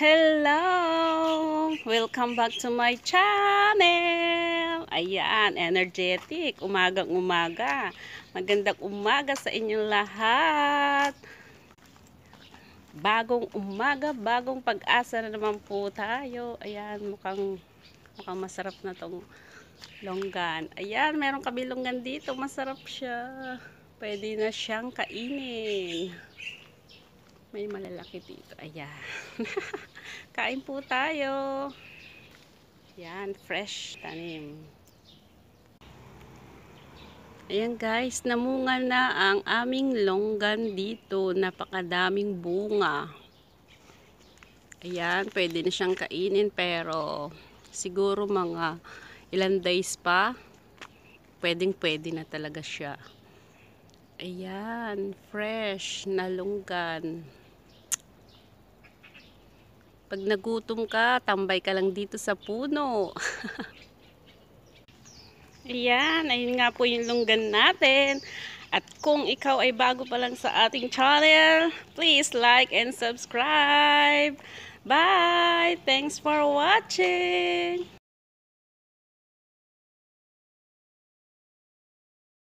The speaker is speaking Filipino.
Hello! Welcome back to my channel! Ayan, energetic, umagang umaga. Magandang umaga sa inyong lahat. Bagong umaga, bagong pag-asa na naman po tayo. Ayan, mukhang, mukhang masarap na tong longgan. Ayan, meron kabilonggan dito. Masarap siya. Pwede na siyang kainin. May malalaki dito. Ayan. Kain po tayo. Yan, fresh tanim. Ayan guys, namunga na ang aming longgan dito. Napakadaming bunga. Ayan, pwede na siyang kainin pero siguro mga ilan days pa, pwedeng pwede na talaga siya. Ayan, fresh na lunggan. Pag nagutom ka, tambay ka lang dito sa puno. Ayan, ayun nga po yung lunggan natin. At kung ikaw ay bago pa lang sa ating channel, please like and subscribe. Bye! Thanks for watching!